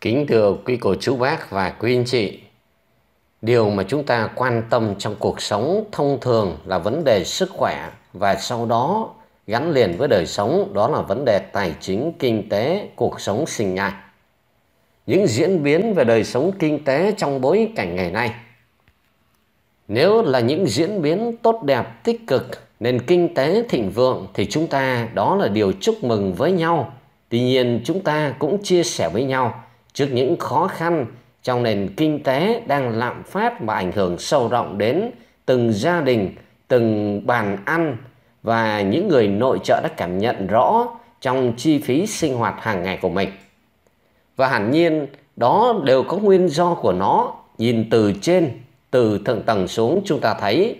Kính thưa quý cô chú bác và quý anh chị, điều mà chúng ta quan tâm trong cuộc sống thông thường là vấn đề sức khỏe và sau đó gắn liền với đời sống đó là vấn đề tài chính, kinh tế, cuộc sống sinh nhai. Những diễn biến về đời sống kinh tế trong bối cảnh ngày nay nếu là những diễn biến tốt đẹp, tích cực, nền kinh tế thịnh vượng thì chúng ta đó là điều chúc mừng với nhau. Tuy nhiên chúng ta cũng chia sẻ với nhau trước những khó khăn trong nền kinh tế đang lạm phát và ảnh hưởng sâu rộng đến từng gia đình, từng bàn ăn và những người nội trợ đã cảm nhận rõ trong chi phí sinh hoạt hàng ngày của mình. Và hẳn nhiên đó đều có nguyên do của nó, nhìn từ trên, từ thượng tầng xuống chúng ta thấy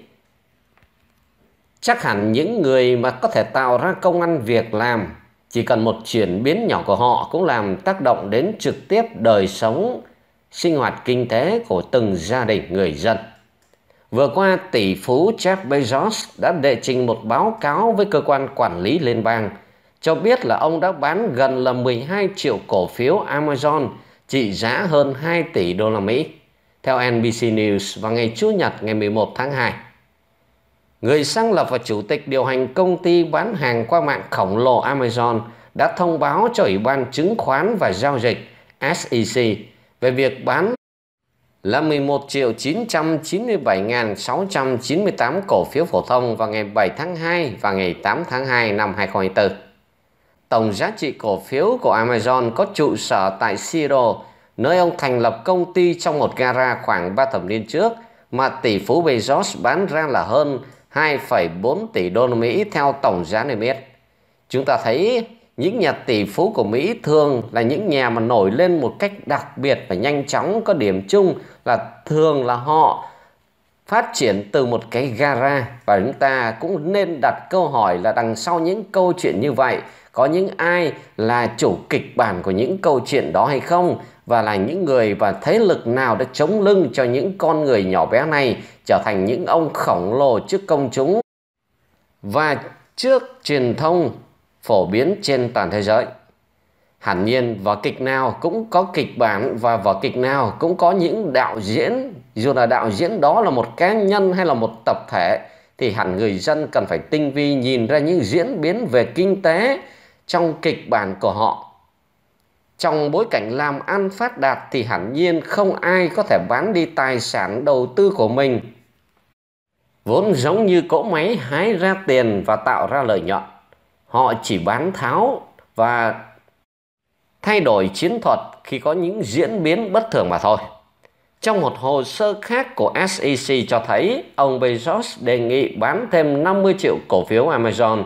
chắc hẳn những người mà có thể tạo ra công ăn việc làm chỉ cần một chuyển biến nhỏ của họ cũng làm tác động đến trực tiếp đời sống sinh hoạt kinh tế của từng gia đình người dân. Vừa qua, tỷ phú Jeff Bezos đã đệ trình một báo cáo với cơ quan quản lý liên bang cho biết là ông đã bán gần là 12 triệu cổ phiếu Amazon trị giá hơn 2 tỷ đô la Mỹ. Theo NBC News vào ngày Chủ nhật ngày 11 tháng 2, người sáng lập và chủ tịch điều hành công ty bán hàng qua mạng khổng lồ Amazon đã thông báo cho Ủy ban chứng khoán và giao dịch SEC về việc bán là 11 triệu 997.698 cổ phiếu phổ thông vào ngày 7 tháng 2 và ngày 8 tháng 2 năm 2024. Tổng giá trị cổ phiếu của Amazon có trụ sở tại Seattle, nơi ông thành lập công ty trong một gara khoảng 3 thập niên trước mà tỷ phú Bezos bán ra là hơn 2,4 tỷ đô la Mỹ theo tổng giá niêm yết. Chúng ta thấy những nhà tỷ phú của Mỹ thường là những nhà mà nổi lên một cách đặc biệt và nhanh chóng có điểm chung là thường là họ phát triển từ một cái gara và chúng ta cũng nên đặt câu hỏi là đằng sau những câu chuyện như vậy có những ai là chủ kịch bản của những câu chuyện đó hay không và là những người và thế lực nào đã chống lưng cho những con người nhỏ bé này trở thành những ông khổng lồ trước công chúng và trước truyền thông phổ biến trên toàn thế giới. Hẳn nhiên vở kịch nào cũng có kịch bản và vở kịch nào cũng có những đạo diễn, dù là đạo diễn đó là một cá nhân hay là một tập thể thì hẳn người dân cần phải tinh vi nhìn ra những diễn biến về kinh tế trong kịch bản của họ trong bối cảnh làm ăn phát đạt thì hẳn nhiên không ai có thể bán đi tài sản đầu tư của mình vốn giống như cỗ máy hái ra tiền và tạo ra lợi nhuận họ chỉ bán tháo và thay đổi chiến thuật khi có những diễn biến bất thường mà thôi trong một hồ sơ khác của SEC cho thấy ông Bezos đề nghị bán thêm 50 triệu cổ phiếu Amazon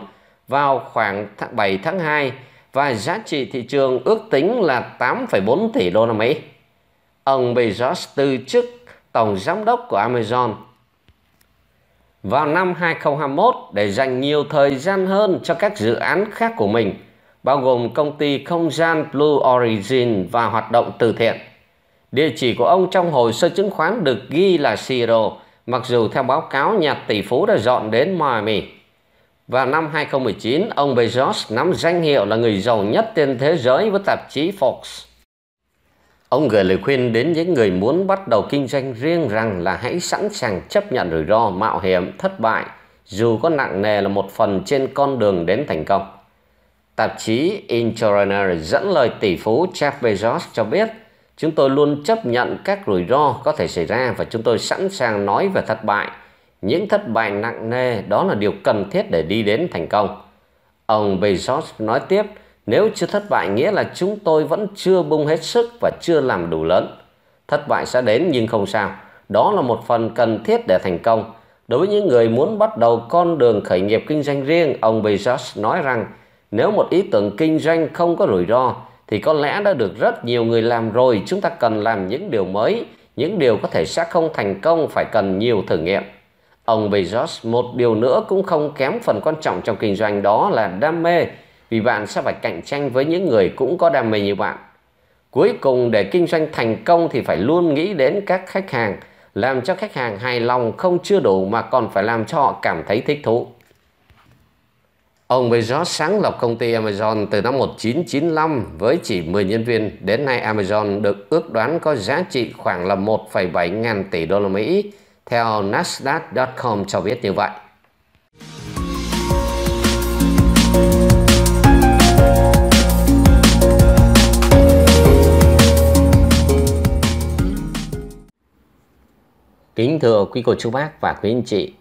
vào khoảng 7 tháng 2 và giá trị thị trường ước tính là 8,4 tỷ đô la Mỹ. Ông Bezos từ chức tổng giám đốc của Amazon vào năm 2021 để dành nhiều thời gian hơn cho các dự án khác của mình, bao gồm công ty không gian Blue Origin và hoạt động từ thiện. Địa chỉ của ông trong hồ sơ chứng khoán được ghi là Siro, mặc dù theo báo cáo nhà tỷ phú đã dọn đến Miami. Vào năm 2019, ông Bezos nắm danh hiệu là người giàu nhất trên thế giới với tạp chí Forbes. Ông gửi lời khuyên đến những người muốn bắt đầu kinh doanh riêng rằng là hãy sẵn sàng chấp nhận rủi ro, mạo hiểm, thất bại, dù có nặng nề là một phần trên con đường đến thành công. Tạp chí Entrepreneur dẫn lời tỷ phú Jeff Bezos cho biết, chúng tôi luôn chấp nhận các rủi ro có thể xảy ra và chúng tôi sẵn sàng nói về thất bại – những thất bại nặng nề đó là điều cần thiết để đi đến thành công. Ông Bezos nói tiếp, nếu chưa thất bại nghĩa là chúng tôi vẫn chưa bung hết sức và chưa làm đủ lớn. Thất bại sẽ đến nhưng không sao, đó là một phần cần thiết để thành công. Đối với những người muốn bắt đầu con đường khởi nghiệp kinh doanh riêng, ông Bezos nói rằng nếu một ý tưởng kinh doanh không có rủi ro thì có lẽ đã được rất nhiều người làm rồi, chúng ta cần làm những điều mới, những điều có thể sẽ không thành công phải cần nhiều thử nghiệm. Ông Bezos một điều nữa cũng không kém phần quan trọng trong kinh doanh đó là đam mê, vì bạn sẽ phải cạnh tranh với những người cũng có đam mê như bạn. Cuối cùng để kinh doanh thành công thì phải luôn nghĩ đến các khách hàng, làm cho khách hàng hài lòng không chưa đủ mà còn phải làm cho họ cảm thấy thích thú. Ông Bezos sáng lập công ty Amazon từ năm 1995 với chỉ 10 nhân viên. Đến nay Amazon được ước đoán có giá trị khoảng là 1,7 ngàn tỷ đô la Mỹ, theo Nasdaq.com cho biết như vậy. Kính thưa quý cô chú bác và quý anh chị,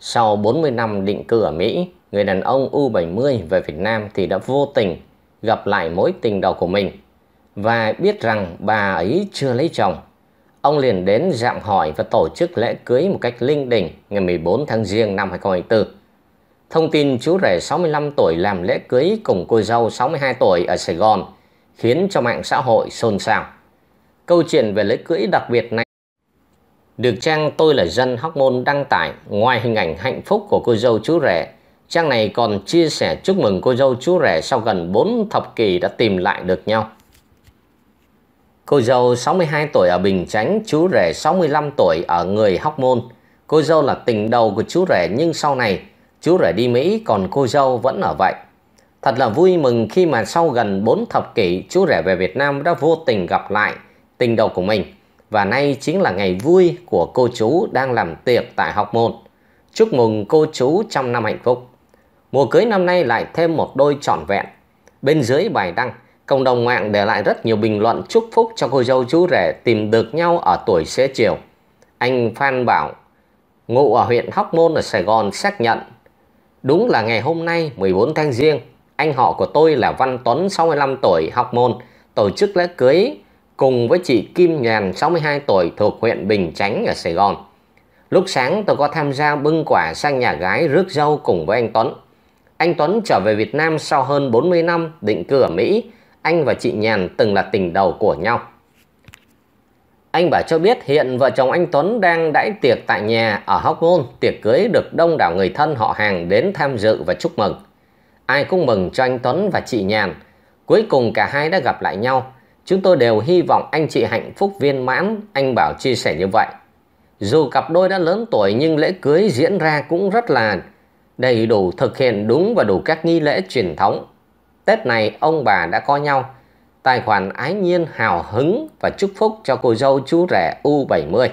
sau 40 năm định cư ở Mỹ, người đàn ông U70 về Việt Nam thì đã vô tình gặp lại mối tình đầu của mình và biết rằng bà ấy chưa lấy chồng Ông liền đến dạng hỏi và tổ chức lễ cưới một cách linh đình ngày 14 tháng Giêng năm 2024. Thông tin chú rể 65 tuổi làm lễ cưới cùng cô dâu 62 tuổi ở Sài Gòn khiến cho mạng xã hội xôn xao. Câu chuyện về lễ cưới đặc biệt này được trang Tôi là dân Hóc Môn đăng tải ngoài hình ảnh hạnh phúc của cô dâu chú rể. Trang này còn chia sẻ chúc mừng cô dâu chú rể sau gần 4 thập kỷ đã tìm lại được nhau. Cô dâu 62 tuổi ở Bình Chánh, chú rể 65 tuổi ở người Hóc Môn. Cô dâu là tình đầu của chú rể nhưng sau này chú rể đi Mỹ còn cô dâu vẫn ở vậy. Thật là vui mừng khi mà sau gần 4 thập kỷ chú rể về Việt Nam đã vô tình gặp lại tình đầu của mình. Và nay chính là ngày vui của cô chú đang làm tiệc tại Hóc Môn. Chúc mừng cô chú trong năm hạnh phúc. Mùa cưới năm nay lại thêm một đôi trọn vẹn. Bên dưới bài đăng Cộng đồng mạng để lại rất nhiều bình luận chúc phúc cho cô dâu chú rể tìm được nhau ở tuổi xế chiều. Anh Phan Bảo, ngụ ở huyện Hóc Môn ở Sài Gòn xác nhận. Đúng là ngày hôm nay 14 tháng riêng anh họ của tôi là Văn Tuấn 65 tuổi Hóc Môn tổ chức lễ cưới cùng với chị Kim Nhàn 62 tuổi thuộc huyện Bình Chánh ở Sài Gòn. Lúc sáng tôi có tham gia bưng quả sang nhà gái rước dâu cùng với anh Tuấn. Anh Tuấn trở về Việt Nam sau hơn 40 năm định cư ở Mỹ anh và chị Nhàn từng là tình đầu của nhau. Anh bà cho biết hiện vợ chồng anh Tuấn đang đãi tiệc tại nhà ở Hóc Môn, tiệc cưới được đông đảo người thân họ hàng đến tham dự và chúc mừng. Ai cũng mừng cho anh Tuấn và chị Nhàn. Cuối cùng cả hai đã gặp lại nhau. Chúng tôi đều hy vọng anh chị hạnh phúc viên mãn, anh Bảo chia sẻ như vậy. Dù cặp đôi đã lớn tuổi nhưng lễ cưới diễn ra cũng rất là đầy đủ thực hiện đúng và đủ các nghi lễ truyền thống Tết này ông bà đã có nhau. Tài khoản ái nhiên hào hứng và chúc phúc cho cô dâu chú rể U70.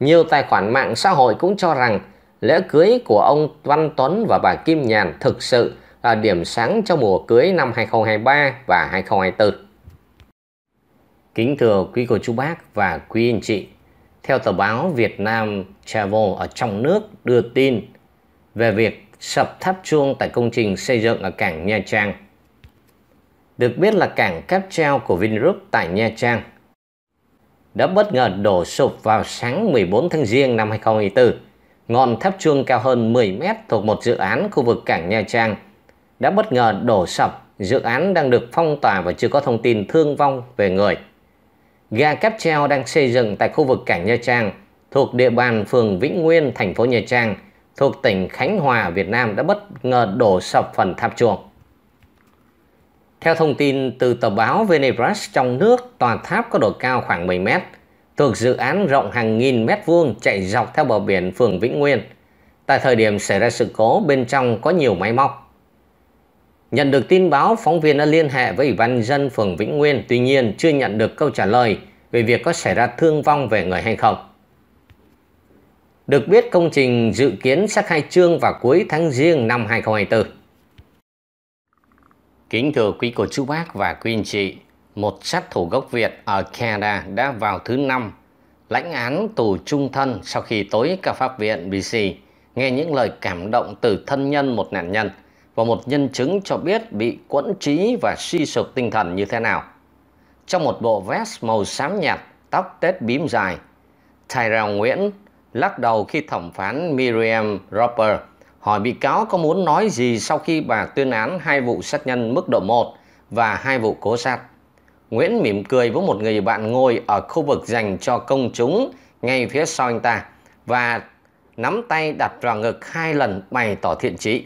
Nhiều tài khoản mạng xã hội cũng cho rằng lễ cưới của ông Văn Tuấn và bà Kim Nhàn thực sự là điểm sáng cho mùa cưới năm 2023 và 2024. Kính thưa quý cô chú bác và quý anh chị, theo tờ báo Việt Nam Travel ở trong nước đưa tin về việc sập tháp chuông tại công trình xây dựng ở cảng Nha Trang được biết là cảng cáp treo của Vingroup tại Nha Trang, đã bất ngờ đổ sụp vào sáng 14 tháng Giêng năm 2024. Ngọn tháp chuông cao hơn 10 mét thuộc một dự án khu vực cảng Nha Trang đã bất ngờ đổ sập. Dự án đang được phong tỏa và chưa có thông tin thương vong về người. Ga cáp treo đang xây dựng tại khu vực cảng Nha Trang thuộc địa bàn phường Vĩnh Nguyên, thành phố Nha Trang thuộc tỉnh Khánh Hòa, Việt Nam đã bất ngờ đổ sập phần tháp chuông. Theo thông tin từ tờ báo Venebras trong nước, tòa tháp có độ cao khoảng 10 mét, thuộc dự án rộng hàng nghìn mét vuông chạy dọc theo bờ biển phường Vĩnh Nguyên. Tại thời điểm xảy ra sự cố, bên trong có nhiều máy móc. Nhận được tin báo, phóng viên đã liên hệ với Ủy ban dân phường Vĩnh Nguyên, tuy nhiên chưa nhận được câu trả lời về việc có xảy ra thương vong về người hay không. Được biết công trình dự kiến sẽ khai trương vào cuối tháng riêng năm 2024. Kính thưa quý cô chú bác và quý anh chị, một sát thủ gốc Việt ở Canada đã vào thứ năm lãnh án tù trung thân sau khi tối cả pháp viện BC nghe những lời cảm động từ thân nhân một nạn nhân và một nhân chứng cho biết bị quẫn trí và suy sụp tinh thần như thế nào. Trong một bộ vest màu xám nhạt, tóc tết bím dài, Tyrell Nguyễn lắc đầu khi thẩm phán Miriam Roper hỏi bị cáo có muốn nói gì sau khi bà tuyên án hai vụ sát nhân mức độ 1 và hai vụ cố sát. Nguyễn mỉm cười với một người bạn ngồi ở khu vực dành cho công chúng ngay phía sau anh ta và nắm tay đặt vào ngực hai lần bày tỏ thiện trí.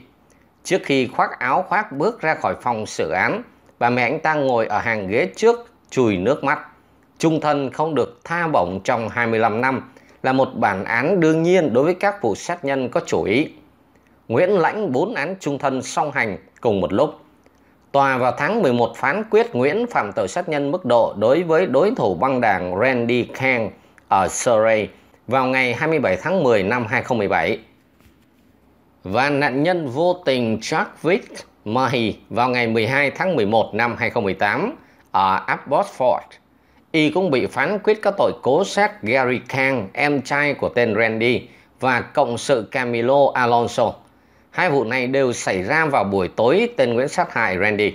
Trước khi khoác áo khoác bước ra khỏi phòng xử án, bà mẹ anh ta ngồi ở hàng ghế trước chùi nước mắt. Trung thân không được tha bổng trong 25 năm là một bản án đương nhiên đối với các vụ sát nhân có chủ ý. Nguyễn lãnh 4 án trung thân song hành cùng một lúc. Tòa vào tháng 11 phán quyết Nguyễn phạm tội sát nhân mức độ đối với đối thủ băng đảng Randy Kang ở Surrey vào ngày 27 tháng 10 năm 2017 và nạn nhân vô tình Chadwick Mahi vào ngày 12 tháng 11 năm 2018 ở Abbotsford. Y cũng bị phán quyết các tội cố sát Gary Kang, em trai của tên Randy, và cộng sự Camilo Alonso. Hai vụ này đều xảy ra vào buổi tối tên Nguyễn sát hại Randy.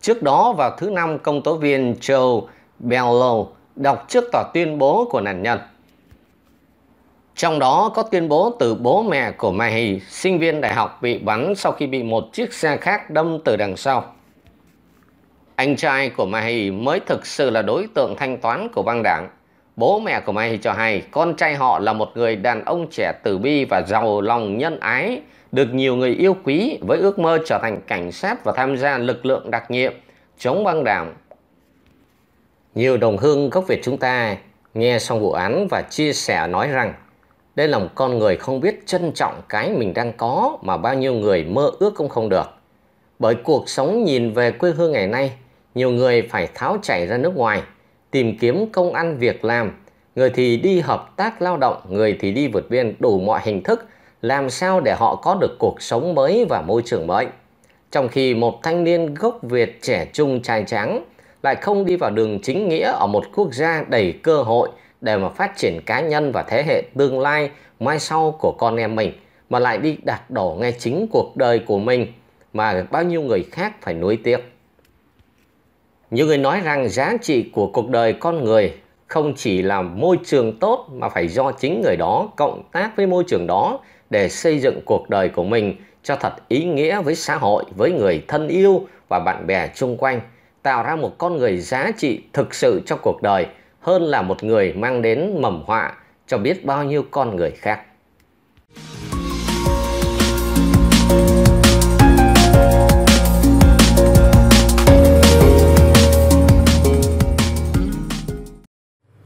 Trước đó vào thứ năm công tố viên Joe Bellow đọc trước tòa tuyên bố của nạn nhân. Trong đó có tuyên bố từ bố mẹ của Mahi, sinh viên đại học bị bắn sau khi bị một chiếc xe khác đâm từ đằng sau. Anh trai của Mahi mới thực sự là đối tượng thanh toán của băng đảng Bố mẹ của mày cho hay con trai họ là một người đàn ông trẻ tử bi và giàu lòng nhân ái, được nhiều người yêu quý với ước mơ trở thành cảnh sát và tham gia lực lượng đặc nhiệm chống băng đảng. Nhiều đồng hương gốc Việt chúng ta nghe xong vụ án và chia sẻ nói rằng đây là một con người không biết trân trọng cái mình đang có mà bao nhiêu người mơ ước cũng không được. Bởi cuộc sống nhìn về quê hương ngày nay, nhiều người phải tháo chảy ra nước ngoài – tìm kiếm công ăn việc làm, người thì đi hợp tác lao động, người thì đi vượt biên đủ mọi hình thức, làm sao để họ có được cuộc sống mới và môi trường mới. Trong khi một thanh niên gốc Việt trẻ trung trai trắng lại không đi vào đường chính nghĩa ở một quốc gia đầy cơ hội để mà phát triển cá nhân và thế hệ tương lai mai sau của con em mình mà lại đi đặt đổ ngay chính cuộc đời của mình mà bao nhiêu người khác phải nuối tiếc. Nhiều người nói rằng giá trị của cuộc đời con người không chỉ là môi trường tốt mà phải do chính người đó cộng tác với môi trường đó để xây dựng cuộc đời của mình cho thật ý nghĩa với xã hội, với người thân yêu và bạn bè chung quanh, tạo ra một con người giá trị thực sự cho cuộc đời hơn là một người mang đến mầm họa cho biết bao nhiêu con người khác.